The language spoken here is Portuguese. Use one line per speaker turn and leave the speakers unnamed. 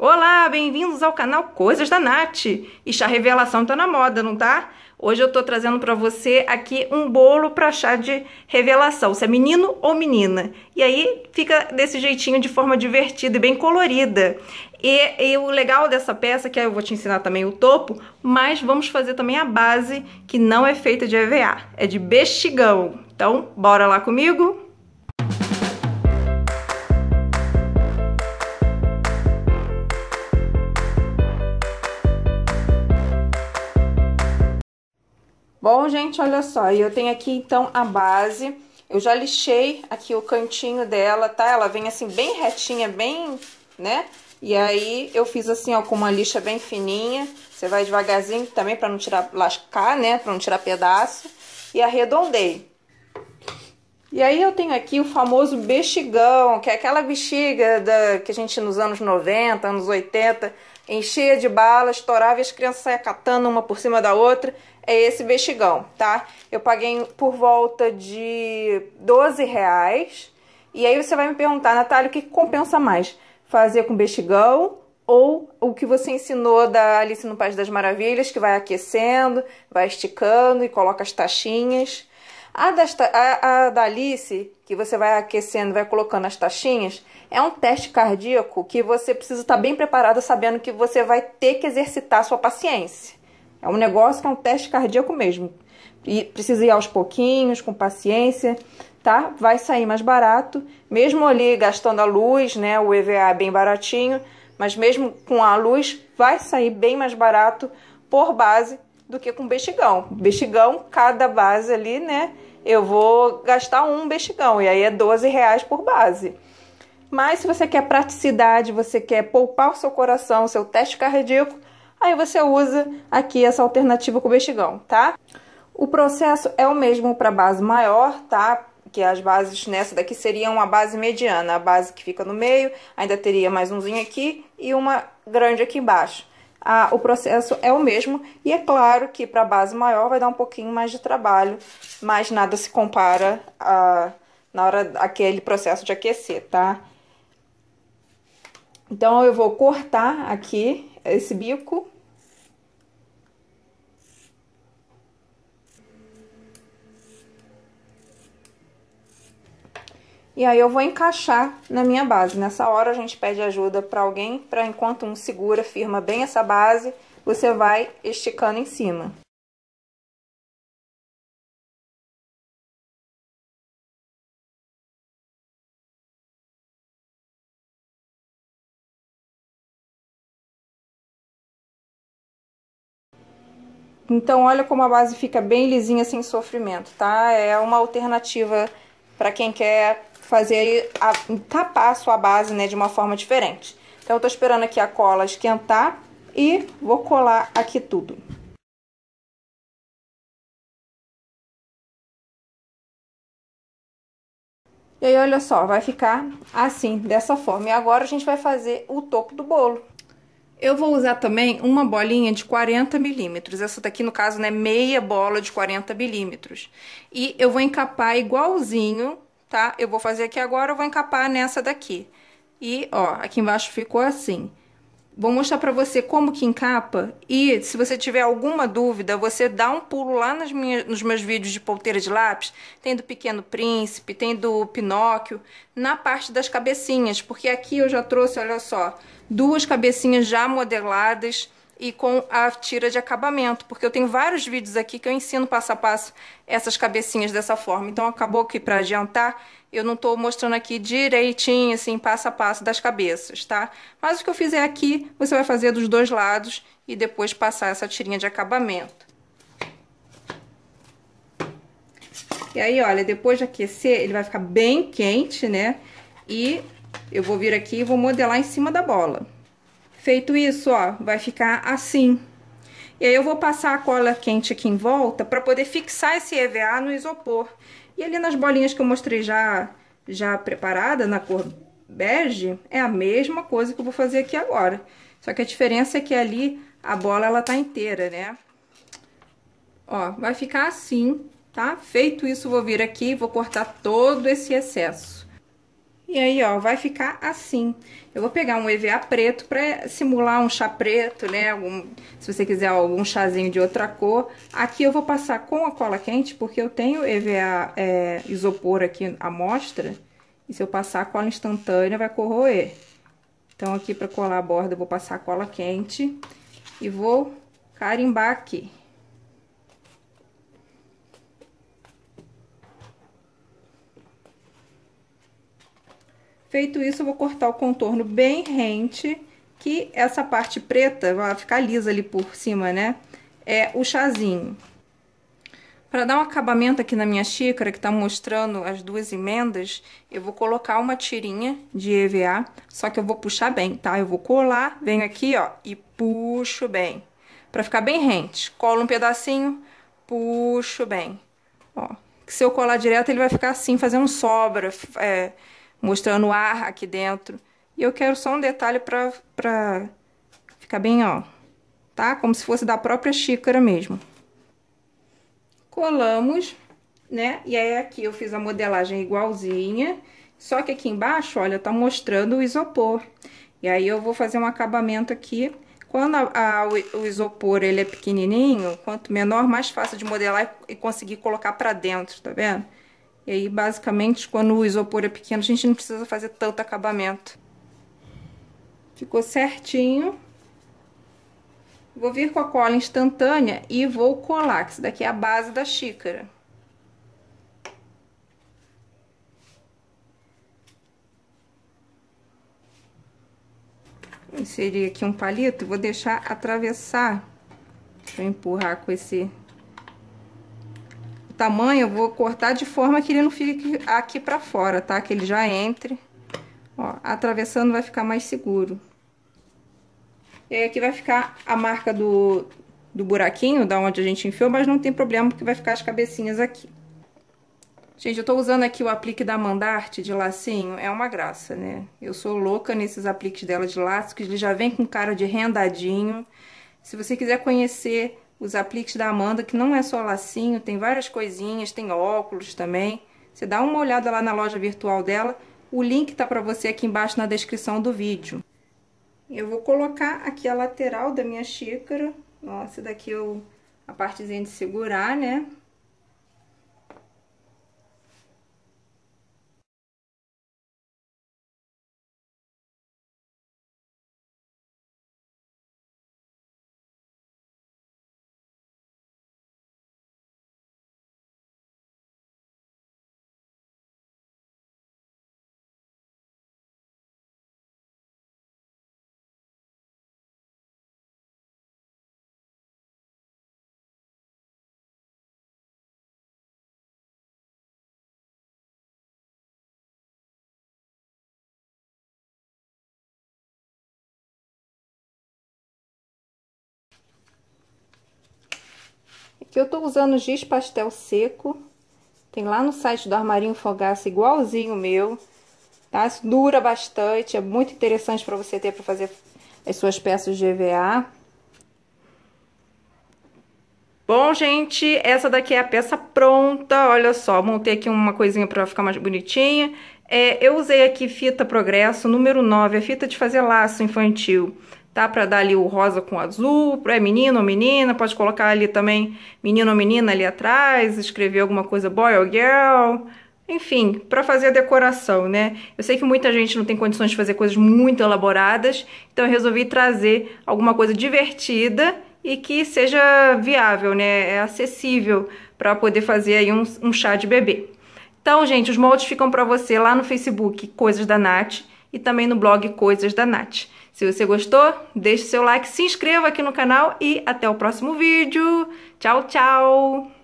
Olá, bem-vindos ao canal Coisas da Nath. E chá revelação tá na moda, não tá? Hoje eu tô trazendo para você aqui um bolo para chá de revelação, se é menino ou menina. E aí fica desse jeitinho de forma divertida e bem colorida. E, e o legal dessa peça, que eu vou te ensinar também o topo, mas vamos fazer também a base, que não é feita de EVA, é de bexigão. Então, bora lá comigo? Bom, gente, olha só, eu tenho aqui então a base. Eu já lixei aqui o cantinho dela, tá? Ela vem assim bem retinha, bem, né? E aí eu fiz assim, ó, com uma lixa bem fininha. Você vai devagarzinho também para não tirar lascar, né? Para não tirar pedaço. E arredondei. E aí eu tenho aqui o famoso bexigão, que é aquela bexiga da, que a gente nos anos 90, anos 80 enchia de bala, estourava e as crianças saiam catando uma por cima da outra. É esse bexigão, tá? Eu paguei por volta de 12 reais. E aí você vai me perguntar, Natália, o que, que compensa mais? Fazer com bexigão ou o que você ensinou da Alice no País das Maravilhas, que vai aquecendo, vai esticando e coloca as taxinhas. A, desta, a, a da Alice, que você vai aquecendo, vai colocando as taxinhas, é um teste cardíaco que você precisa estar bem preparado sabendo que você vai ter que exercitar a sua paciência. É um negócio que é um teste cardíaco mesmo. E precisa ir aos pouquinhos, com paciência, tá? Vai sair mais barato, mesmo ali gastando a luz, né? O EVA é bem baratinho, mas mesmo com a luz vai sair bem mais barato por base do que com bexigão. Bexigão, cada base ali, né? eu vou gastar um bexigão, e aí é 12 reais por base. Mas se você quer praticidade, você quer poupar o seu coração, o seu teste cardíaco, aí você usa aqui essa alternativa com o bexigão, tá? O processo é o mesmo para base maior, tá? Que as bases nessa daqui seriam a base mediana, a base que fica no meio, ainda teria mais umzinho aqui e uma grande aqui embaixo a, o processo é o mesmo. E é claro que para a base maior vai dar um pouquinho mais de trabalho, mas nada se compara a, na hora aquele processo de aquecer, tá? Então eu vou cortar aqui esse bico E aí eu vou encaixar na minha base. Nessa hora a gente pede ajuda para alguém, para enquanto um segura, firma bem essa base, você vai esticando em cima. Então, olha como a base fica bem lisinha, sem sofrimento, tá? É uma alternativa para quem quer fazer a, tapar a sua base, né, de uma forma diferente. Então, eu tô esperando aqui a cola esquentar e vou colar aqui tudo. E aí, olha só, vai ficar assim, dessa forma. E agora a gente vai fazer o topo do bolo. Eu vou usar também uma bolinha de 40 milímetros. Essa daqui, no caso, né, meia bola de 40 milímetros. E eu vou encapar igualzinho tá? Eu vou fazer aqui agora, eu vou encapar nessa daqui. E, ó, aqui embaixo ficou assim. Vou mostrar para você como que encapa e se você tiver alguma dúvida, você dá um pulo lá nas minhas, nos meus vídeos de ponteira de lápis, tem do Pequeno Príncipe, tem do Pinóquio, na parte das cabecinhas, porque aqui eu já trouxe, olha só, duas cabecinhas já modeladas, e com a tira de acabamento, porque eu tenho vários vídeos aqui que eu ensino passo a passo essas cabecinhas dessa forma. Então acabou que para adiantar, eu não estou mostrando aqui direitinho, assim, passo a passo das cabeças, tá? Mas o que eu fizer aqui, você vai fazer dos dois lados e depois passar essa tirinha de acabamento. E aí, olha, depois de aquecer, ele vai ficar bem quente, né? E eu vou vir aqui e vou modelar em cima da bola. Feito isso, ó, vai ficar assim. E aí eu vou passar a cola quente aqui em volta para poder fixar esse EVA no isopor. E ali nas bolinhas que eu mostrei já, já preparada na cor bege, é a mesma coisa que eu vou fazer aqui agora. Só que a diferença é que ali a bola ela tá inteira, né? Ó, vai ficar assim, tá? Feito isso, vou vir aqui e vou cortar todo esse excesso. E aí, ó, vai ficar assim. Eu vou pegar um EVA preto pra simular um chá preto, né? Algum, se você quiser algum chazinho de outra cor. Aqui eu vou passar com a cola quente, porque eu tenho EVA é, isopor aqui à mostra. E se eu passar a cola instantânea, vai corroer. Então, aqui pra colar a borda, eu vou passar a cola quente. E vou carimbar aqui. Feito isso, eu vou cortar o contorno bem rente, que essa parte preta vai ficar lisa ali por cima, né? É o chazinho. Para dar um acabamento aqui na minha xícara, que está mostrando as duas emendas, eu vou colocar uma tirinha de EVA, só que eu vou puxar bem, tá? Eu vou colar, venho aqui, ó, e puxo bem, para ficar bem rente. Colo um pedacinho, puxo bem, ó. Que se eu colar direto, ele vai ficar assim, fazendo sobra, é, mostrando ar aqui dentro. E eu quero só um detalhe pra, pra ficar bem, ó, tá? Como se fosse da própria xícara mesmo. Colamos, né? E aí aqui eu fiz a modelagem igualzinha, só que aqui embaixo, olha, tá mostrando o isopor. E aí eu vou fazer um acabamento aqui. Quando a, a, o isopor ele é pequenininho, quanto menor, mais fácil de modelar e conseguir colocar pra dentro, tá vendo? E aí, basicamente, quando o isopor é pequeno, a gente não precisa fazer tanto acabamento. Ficou certinho. Vou vir com a cola instantânea e vou colar, que isso daqui é a base da xícara. Vou inserir aqui um palito e vou deixar atravessar. Deixa eu empurrar com esse tamanho, eu vou cortar de forma que ele não fique aqui pra fora, tá? Que ele já entre. Ó, atravessando vai ficar mais seguro. E aí aqui vai ficar a marca do, do buraquinho, da onde a gente enfiou, mas não tem problema porque vai ficar as cabecinhas aqui. Gente, eu tô usando aqui o aplique da Mandarte de lacinho, é uma graça, né? Eu sou louca nesses apliques dela de laço, que ele já vem com cara de rendadinho. Se você quiser conhecer os apliques da Amanda, que não é só lacinho, tem várias coisinhas, tem óculos também. Você dá uma olhada lá na loja virtual dela, o link tá para você aqui embaixo na descrição do vídeo. Eu vou colocar aqui a lateral da minha xícara, ó, essa daqui eu, é a partezinha de segurar, né? Aqui eu tô usando giz pastel seco. Tem lá no site do Armarinho Fogaça, igualzinho o meu. Tá? Isso dura bastante, é muito interessante para você ter para fazer as suas peças de EVA. Bom, gente, essa daqui é a peça pronta, olha só, montei aqui uma coisinha para ficar mais bonitinha. É, eu usei aqui fita Progresso, número 9, a fita de fazer laço infantil tá? Para dar ali o rosa com azul, é menino ou menina, pode colocar ali também menino ou menina ali atrás, escrever alguma coisa boy ou girl, enfim, para fazer a decoração, né? Eu sei que muita gente não tem condições de fazer coisas muito elaboradas, então eu resolvi trazer alguma coisa divertida e que seja viável, né? É acessível para poder fazer aí um, um chá de bebê. Então, gente, os moldes ficam para você lá no Facebook Coisas da Nath e também no blog Coisas da Nath. Se você gostou, deixe seu like, se inscreva aqui no canal e até o próximo vídeo. Tchau, tchau!